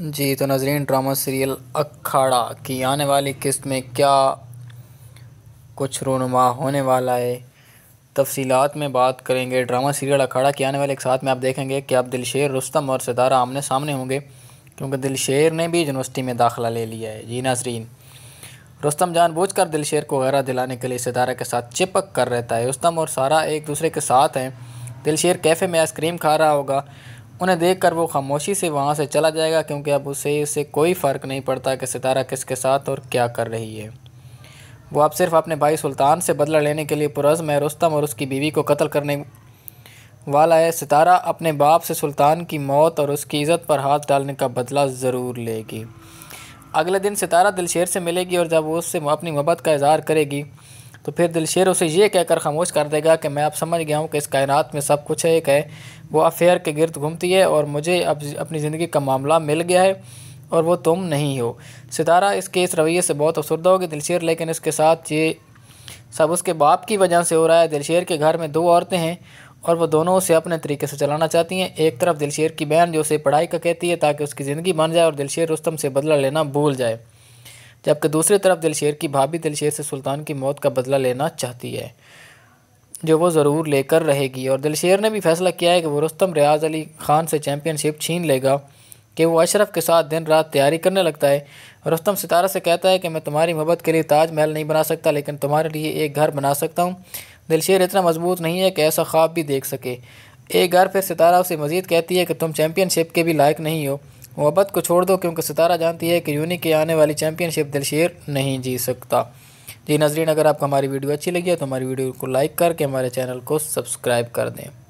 जी तो नजरीन drama serial अखाड़ा की आने वाली किस्त में क्या कुछ रोनुमा होने वाला है तफसीलात में बात करेंगे ड्रामा सीरियल अखाड़ा की आने वाले एक साथ में आप देखेंगे कि आप दिलशेर रुस्तम और सितारा आमने सामने होंगे क्योंकि दिलशेर ने भी यूनिवर्सिटी में दाखिला ले लिया है जी नाजरीन रुस्तम कर दिलशेर को गैरा दिलाने के लिए सितारा के साथ चिपक कर रहता है रुस्तम और सारा एक दूसरे के साथ हैं दिलशेर कैफ़े में आइसक्रीम खा रहा होगा उन्हें देखकर वो खामोशी से वहाँ से चला जाएगा क्योंकि अब उसे उसे कोई फ़र्क नहीं पड़ता कि सितारा किसके साथ और क्या कर रही है वो अब सिर्फ अपने भाई सुल्तान से बदला लेने के लिए पुरज़म है रुस्तम और उसकी बीवी को कत्ल करने वाला है सितारा अपने बाप से सुल्तान की मौत और उसकी इज़्ज़त पर हाथ डालने का बदला ज़रूर लेगी अगले दिन सितारा दिलशेर से मिलेगी और जब वो उससे अपनी मोहब्बत का इजहार करेगी तो फिर दिल शेर उसे ये कहकर खामोश कर देगा कि मैं अब समझ गया हूँ कि इस कायनात में सब कुछ एक है वो अफेयर के गिरद घूमती है और मुझे अब अपनी ज़िंदगी का मामला मिल गया है और वो तुम नहीं हो सितारा इसके इस रवैये से बहुत अफसरदा होगी दिलशेर लेकिन इसके साथ ये सब उसके बाप की वजह से हो रहा है दिलशेर के घर में दो औरतें हैं और वो दोनों उसे अपने तरीके से चलाना चाहती हैं एक तरफ दिलशेर की बहन जो उसे पढ़ाई का कहती है ताकि उसकी ज़िंदगी बन जाए और दिलशेर रुस्तम से बदला लेना भूल जाए जबकि दूसरी तरफ दिलशेर की भाभी दिलशेर से सुल्तान की मौत का बदला लेना चाहती है जो वो ज़रूर लेकर रहेगी और दिलशेर ने भी फैसला किया है कि वो रस्तम रियाज अली खान से चैम्पियनशिप छीन लेगा कि वो अशरफ के साथ दिन रात तैयारी करने लगता है रस्तम सितारा से कहता है कि मैं तुम्हारी मोहब्बत के लिए ताजमहल नहीं बना सकता लेकिन तुम्हारे लिए एक घर बना सकता हूँ दिलशेर इतना मजबूत नहीं है कि ऐसा ख्वाब भी देख सके एक घर फिर सितारा उसे मज़ीद कहती है कि तुम चैम्पियनशिप के भी लायक नहीं हो मोहब्बत को छोड़ दो क्योंकि सितारा जानती है कि यूनिक के आने वाली चैम्पियनशिप दिलशेर नहीं जीत सकता जी नजरीन अगर आपको हमारी वीडियो अच्छी लगी है तो हमारी वीडियो को लाइक करके हमारे चैनल को सब्सक्राइब कर दें